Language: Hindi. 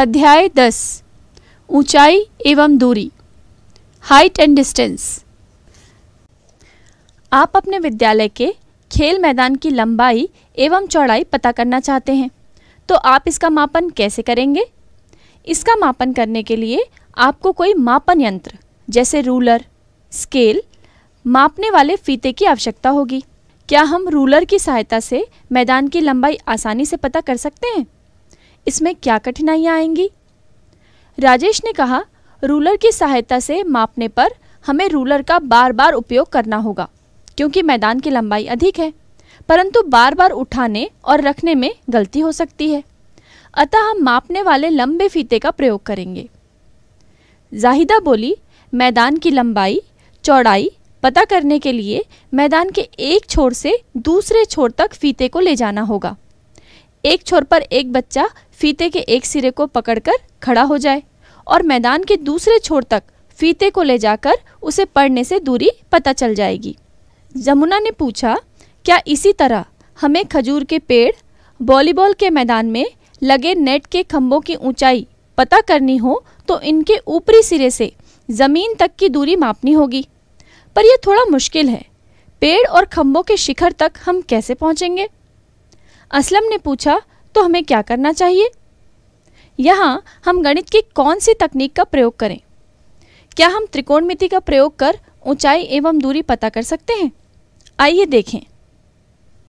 अध्याय दस ऊंचाई एवं दूरी हाइट एंड डिस्टेंस आप अपने विद्यालय के खेल मैदान की लंबाई एवं चौड़ाई पता करना चाहते हैं तो आप इसका मापन कैसे करेंगे इसका मापन करने के लिए आपको कोई मापन यंत्र जैसे रूलर स्केल मापने वाले फीते की आवश्यकता होगी क्या हम रूलर की सहायता से मैदान की लंबाई आसानी से पता कर सकते हैं इसमें क्या कठिनाइयाँ आएंगी राजेश ने कहा रूलर की सहायता से मापने पर हमें रूलर का बार बार उपयोग करना होगा क्योंकि मैदान की लंबाई अधिक है परंतु बार बार उठाने और रखने में गलती हो सकती है अतः हम मापने वाले लंबे फीते का प्रयोग करेंगे जाहिदा बोली मैदान की लंबाई चौड़ाई पता करने के लिए मैदान के एक छोर से दूसरे छोर तक फीते को ले जाना होगा एक छोर पर एक बच्चा फीते के एक सिरे को पकड़कर खड़ा हो जाए और मैदान के दूसरे छोर तक फीते को ले जाकर उसे पढ़ने से दूरी पता चल जाएगी जमुना ने पूछा क्या इसी तरह हमें खजूर के पेड़ वॉलीबॉल के मैदान में लगे नेट के खम्भों की ऊंचाई पता करनी हो तो इनके ऊपरी सिरे से ज़मीन तक की दूरी मापनी होगी पर यह थोड़ा मुश्किल है पेड़ और खम्भों के शिखर तक हम कैसे पहुंचेंगे असलम ने पूछा तो हमें क्या करना चाहिए यहाँ हम गणित की कौन सी तकनीक का प्रयोग करें क्या हम त्रिकोणमिति का प्रयोग कर ऊंचाई एवं दूरी पता कर सकते हैं आइए देखें